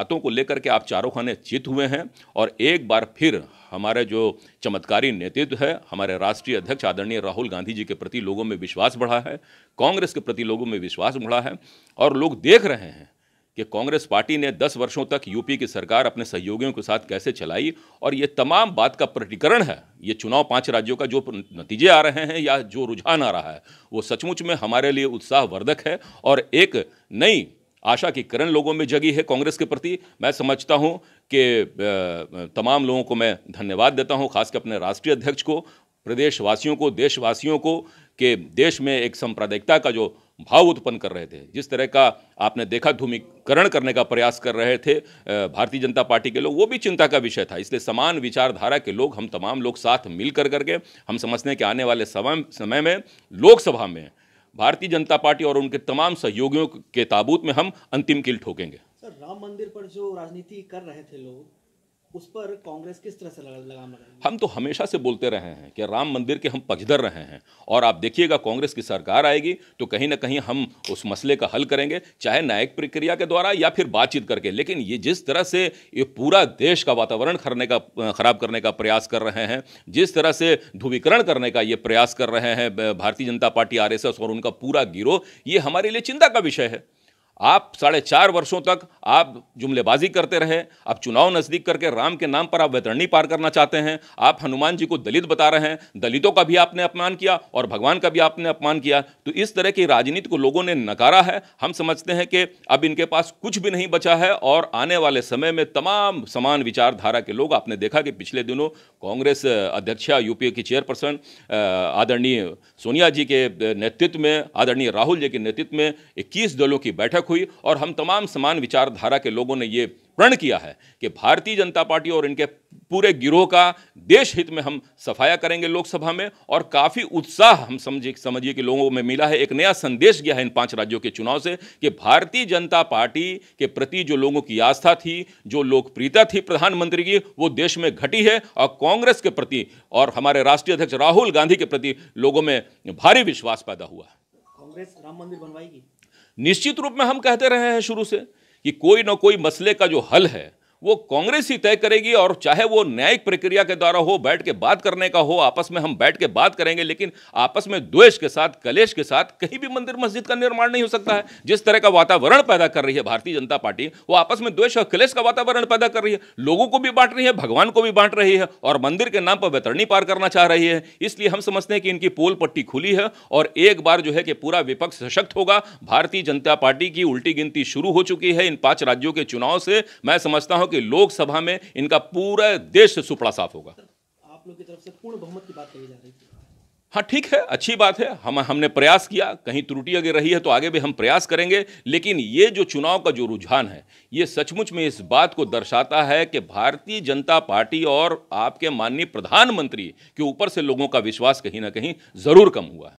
बातों को लेकर के आप चारों खाने चित हुए हैं और एक बार फिर हमारे जो चमत्कारी नेतृत्व है हमारे राष्ट्रीय अध्यक्ष आदरणीय राहुल गांधी जी के प्रति लोगों में विश्वास बढ़ा है कांग्रेस के प्रति लोगों में विश्वास बढ़ा है और लोग देख रहे हैं कि कांग्रेस पार्टी ने 10 वर्षों तक यूपी की सरकार अपने सहयोगियों के साथ कैसे चलाई और ये तमाम बात का प्रतिकरण है ये चुनाव पांच राज्यों का जो नतीजे आ रहे हैं या जो रुझान आ रहा है वो सचमुच में हमारे लिए उत्साहवर्धक है और एक नई आशा की किरण लोगों में जगी है कांग्रेस के प्रति मैं समझता हूं कि तमाम लोगों को मैं धन्यवाद देता हूं खासकर अपने राष्ट्रीय अध्यक्ष को प्रदेशवासियों को देशवासियों को कि देश में एक सांप्रदायिकता का जो भाव उत्पन्न कर रहे थे जिस तरह का आपने देखा धूमिकरण करने का प्रयास कर रहे थे भारतीय जनता पार्टी के लोग वो भी चिंता का विषय था इसलिए समान विचारधारा के लोग हम तमाम लोग साथ मिल कर करके हम समझते हैं कि आने वाले समय समय में लोकसभा में भारतीय जनता पार्टी और उनके तमाम सहयोगियों के ताबूत में हम अंतिम किल ठोकेंगे सर राम मंदिर पर जो राजनीति कर रहे थे लोग उस पर कांग्रेस किस तरह से लगाम लगाएगी हम तो हमेशा से बोलते रहे हैं कि राम मंदिर के हम पक्षधर रहे हैं और आप देखिएगा कांग्रेस की सरकार आएगी तो कहीं ना कहीं हम उस मसले का हल करेंगे चाहे न्यायिक प्रक्रिया के द्वारा या फिर बातचीत करके लेकिन ये जिस तरह से ये पूरा देश का वातावरण करने का खराब करने का प्रयास कर रहे हैं जिस तरह से ध्रुवीकरण करने का ये प्रयास कर रहे हैं भारतीय जनता पार्टी आर और उनका पूरा गिरोह ये हमारे लिए चिंता का विषय है आप साढ़े चार वर्षों तक आप जुमलेबाजी करते रहे आप चुनाव नज़दीक करके राम के नाम पर आप वैतरणी पार करना चाहते हैं आप हनुमान जी को दलित बता रहे हैं दलितों का भी आपने अपमान किया और भगवान का भी आपने अपमान किया तो इस तरह की राजनीति को लोगों ने नकारा है हम समझते हैं कि अब इनके पास कुछ भी नहीं बचा है और आने वाले समय में तमाम समान विचारधारा के लोग आपने देखा कि पिछले दिनों कांग्रेस अध्यक्ष यूपीए की चेयरपर्सन आदरणीय सोनिया जी के नेतृत्व में आदरणीय राहुल जी के नेतृत्व में इक्कीस दलों की बैठक हुई और हम तमाम समान विचारधारा के लोगों ने ये प्रण किया है कि भारतीय जनता पार्टी और इनके पूरे गिरोह का देश हित में हम सफाया करेंगे लोकसभा में और काफ़ी उत्साह हम समझिए समझिए कि लोगों में मिला है एक नया संदेश गया है इन पांच राज्यों के चुनाव से कि भारतीय जनता पार्टी के प्रति जो लोगों की आस्था थी जो लोकप्रियता थी प्रधानमंत्री की वो देश में घटी है और कांग्रेस के प्रति और हमारे राष्ट्रीय अध्यक्ष राहुल गांधी के प्रति लोगों में भारी विश्वास पैदा हुआ है कांग्रेस राम मंदिर बनवाएगी निश्चित रूप में हम कहते रहे हैं शुरू से कि कोई ना कोई मसले का जो हल है वो कांग्रेस ही तय करेगी और चाहे वो न्यायिक प्रक्रिया के द्वारा हो बैठ के बात करने का हो आपस में हम बैठ के बात करेंगे लेकिन आपस में द्वेष के साथ कलेश के साथ कहीं भी मंदिर मस्जिद का निर्माण नहीं हो सकता है जिस तरह का वातावरण पैदा कर रही है भारतीय जनता पार्टी वो आपस में द्वेष और कलेश का वातावरण पैदा कर रही है लोगों को भी बांट रही है भगवान को भी बांट रही है और मंदिर के नाम पर वितरणी पार करना चाह रही है इसलिए हम समझते हैं कि इनकी पोल पट्टी खुली है और एक बार जो है कि पूरा विपक्ष सशक्त होगा भारतीय जनता पार्टी की उल्टी गिनती शुरू हो चुकी है इन पांच राज्यों के चुनाव से मैं समझता हूं कि लोकसभा में इनका पूरा देश से सुपड़ा साफ होगा आप लोग की तरफ से पूर्ण बहुमत की बात कही जा रही है हाँ ठीक है अच्छी बात है हम हमने प्रयास किया कहीं त्रुटि अगर रही है तो आगे भी हम प्रयास करेंगे लेकिन ये जो चुनाव का जो रुझान है ये सचमुच में इस बात को दर्शाता है कि भारतीय जनता पार्टी और आपके माननीय प्रधानमंत्री के ऊपर से लोगों का विश्वास कहीं ना कहीं ज़रूर कम हुआ है